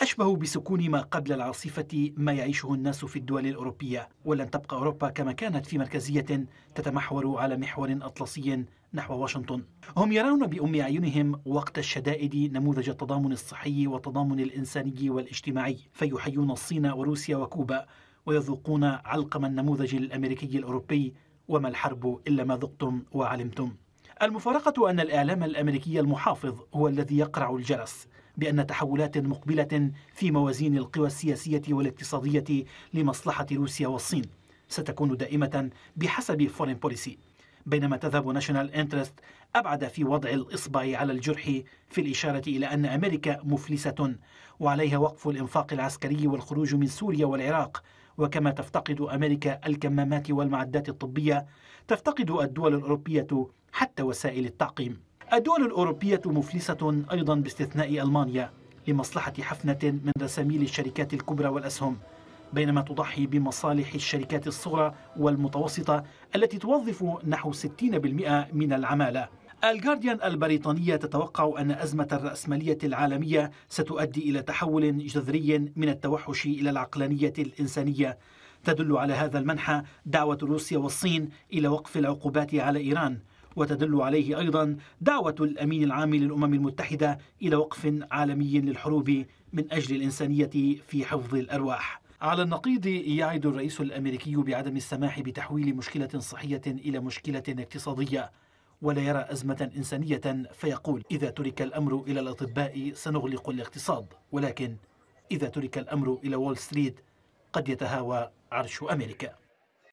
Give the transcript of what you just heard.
أشبه بسكون ما قبل العاصفة ما يعيشه الناس في الدول الأوروبية ولن تبقى أوروبا كما كانت في مركزية تتمحور على محور أطلسي نحو واشنطن هم يرون بأم أعينهم وقت الشدائد نموذج التضامن الصحي والتضامن الإنساني والاجتماعي فيحيون الصين وروسيا وكوبا ويذوقون علقم النموذج الأمريكي الأوروبي وما الحرب إلا ما ذقتم وعلمتم المفارقة أن الإعلام الأمريكي المحافظ هو الذي يقرع الجرس بأن تحولات مقبلة في موازين القوى السياسية والاقتصادية لمصلحة روسيا والصين ستكون دائمة بحسب فورين بوليسي بينما تذهب ناشونال انترست أبعد في وضع الإصبع على الجرح في الإشارة إلى أن أمريكا مفلسة وعليها وقف الإنفاق العسكري والخروج من سوريا والعراق وكما تفتقد أمريكا الكمامات والمعدات الطبية تفتقد الدول الأوروبية حتى وسائل التعقيم الدول الأوروبية مفلسة أيضا باستثناء ألمانيا لمصلحة حفنة من رساميل الشركات الكبرى والأسهم بينما تضحي بمصالح الشركات الصغرى والمتوسطة التي توظف نحو 60% من العمالة الجارديان البريطانية تتوقع أن أزمة الرأسمالية العالمية ستؤدي إلى تحول جذري من التوحش إلى العقلانية الإنسانية تدل على هذا المنحى دعوة روسيا والصين إلى وقف العقوبات على إيران وتدل عليه أيضا دعوة الأمين العام للأمم المتحدة إلى وقف عالمي للحروب من أجل الإنسانية في حفظ الأرواح على النقيض يعد الرئيس الأمريكي بعدم السماح بتحويل مشكلة صحية إلى مشكلة اقتصادية ولا يرى أزمة إنسانية فيقول إذا ترك الأمر إلى الأطباء سنغلق الاقتصاد ولكن إذا ترك الأمر إلى وول ستريت قد يتهاوى عرش أمريكا